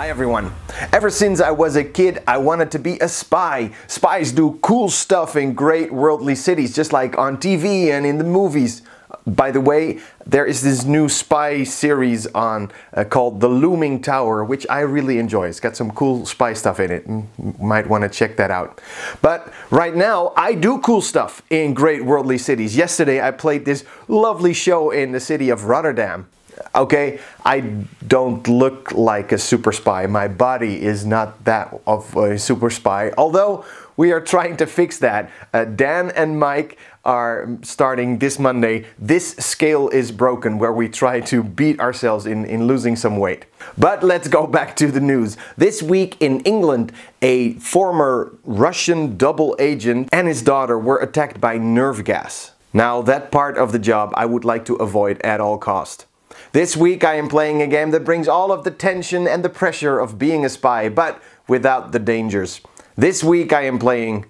Hi everyone. Ever since I was a kid, I wanted to be a spy. Spies do cool stuff in great worldly cities, just like on TV and in the movies. By the way, there is this new spy series on uh, called The Looming Tower, which I really enjoy. It's got some cool spy stuff in it. You might want to check that out. But right now, I do cool stuff in great worldly cities. Yesterday, I played this lovely show in the city of Rotterdam okay, I don't look like a super spy. My body is not that of a super spy. Although we are trying to fix that. Uh, Dan and Mike are starting this Monday. This scale is broken where we try to beat ourselves in, in losing some weight. But let's go back to the news. This week in England, a former Russian double agent and his daughter were attacked by nerve gas. Now that part of the job I would like to avoid at all cost. This week I am playing a game that brings all of the tension and the pressure of being a spy, but without the dangers. This week I am playing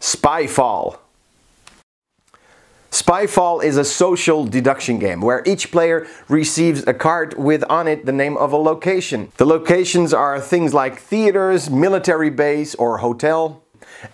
Spyfall. Spyfall is a social deduction game where each player receives a card with on it the name of a location. The locations are things like theaters, military base or hotel.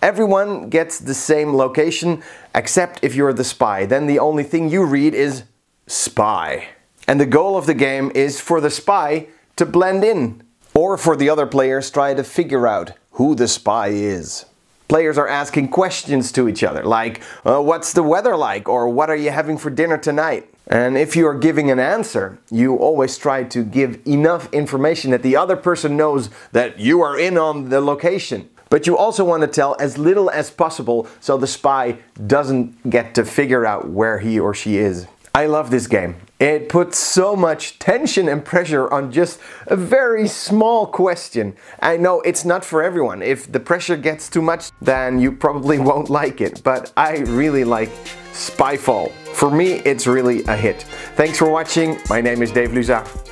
Everyone gets the same location except if you're the spy. Then the only thing you read is spy. And the goal of the game is for the spy to blend in, or for the other players try to figure out who the spy is. Players are asking questions to each other, like, uh, what's the weather like, or what are you having for dinner tonight? And if you are giving an answer, you always try to give enough information that the other person knows that you are in on the location. But you also want to tell as little as possible so the spy doesn't get to figure out where he or she is. I love this game. It puts so much tension and pressure on just a very small question. I know it's not for everyone. If the pressure gets too much, then you probably won't like it, but I really like Spyfall. For me, it's really a hit. Thanks for watching. My name is Dave Luzar.